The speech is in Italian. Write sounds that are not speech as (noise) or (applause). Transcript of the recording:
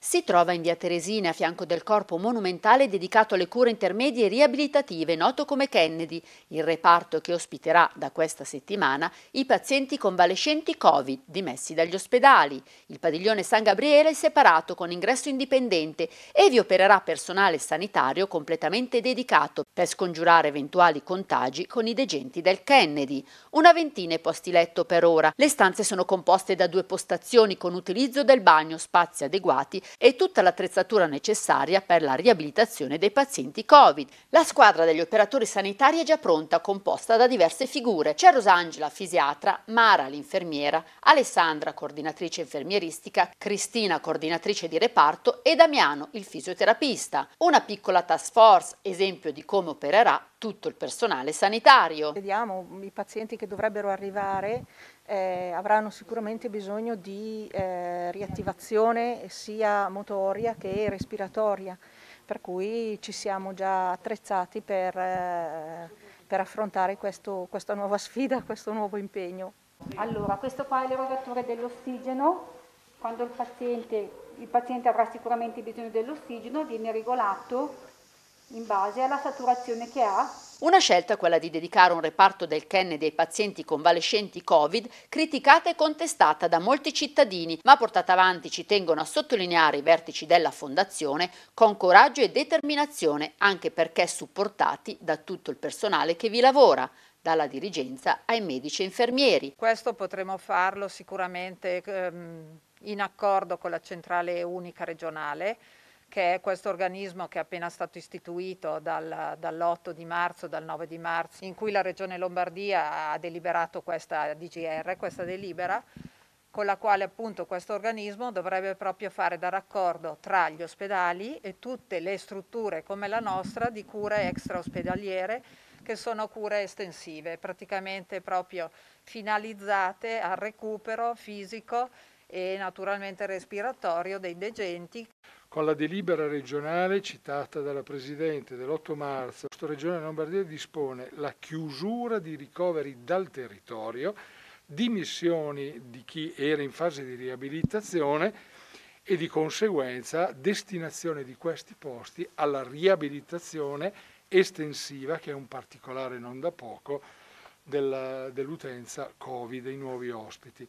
Si trova in via Teresina a fianco del corpo monumentale dedicato alle cure intermedie riabilitative, noto come Kennedy, il reparto che ospiterà da questa settimana i pazienti convalescenti Covid dimessi dagli ospedali. Il padiglione San Gabriele è separato con ingresso indipendente e vi opererà personale sanitario completamente dedicato per scongiurare eventuali contagi con i degenti del Kennedy. Una ventina è posti letto per ora. Le stanze sono composte da due postazioni con utilizzo del bagno, spazi adeguati e tutta l'attrezzatura necessaria per la riabilitazione dei pazienti Covid. La squadra degli operatori sanitari è già pronta, composta da diverse figure. C'è Rosangela, fisiatra, Mara, l'infermiera, Alessandra, coordinatrice infermieristica, Cristina, coordinatrice di reparto e Damiano, il fisioterapista. Una piccola task force, esempio di come opererà tutto il personale sanitario. Vediamo i pazienti che dovrebbero arrivare eh, avranno sicuramente bisogno di eh, riattivazione sia motoria che respiratoria, per cui ci siamo già attrezzati per, eh, per affrontare questo, questa nuova (laughs) sfida, questo nuovo impegno. Allora, questo qua è l'erogatore dell'ossigeno, quando il paziente, il paziente avrà sicuramente bisogno dell'ossigeno viene regolato in base alla saturazione che ha una scelta quella di dedicare un reparto del Kennedy ai pazienti convalescenti Covid, criticata e contestata da molti cittadini, ma portata avanti, ci tengono a sottolineare i vertici della Fondazione, con coraggio e determinazione, anche perché supportati da tutto il personale che vi lavora dalla dirigenza ai medici e infermieri. Questo potremo farlo sicuramente ehm, in accordo con la centrale unica regionale, che è questo organismo che è appena stato istituito dal, dall'8 di marzo, dal 9 di marzo, in cui la Regione Lombardia ha deliberato questa DGR, questa delibera, con la quale appunto questo organismo dovrebbe proprio fare da raccordo tra gli ospedali e tutte le strutture come la nostra di cure extraospedaliere che sono cure estensive, praticamente proprio finalizzate al recupero fisico e naturalmente respiratorio dei degenti con la delibera regionale citata dalla Presidente dell'8 marzo, la Regione Lombardia dispone la chiusura di ricoveri dal territorio, dimissioni di chi era in fase di riabilitazione e di conseguenza destinazione di questi posti alla riabilitazione estensiva, che è un particolare non da poco, dell'utenza Covid, dei nuovi ospiti.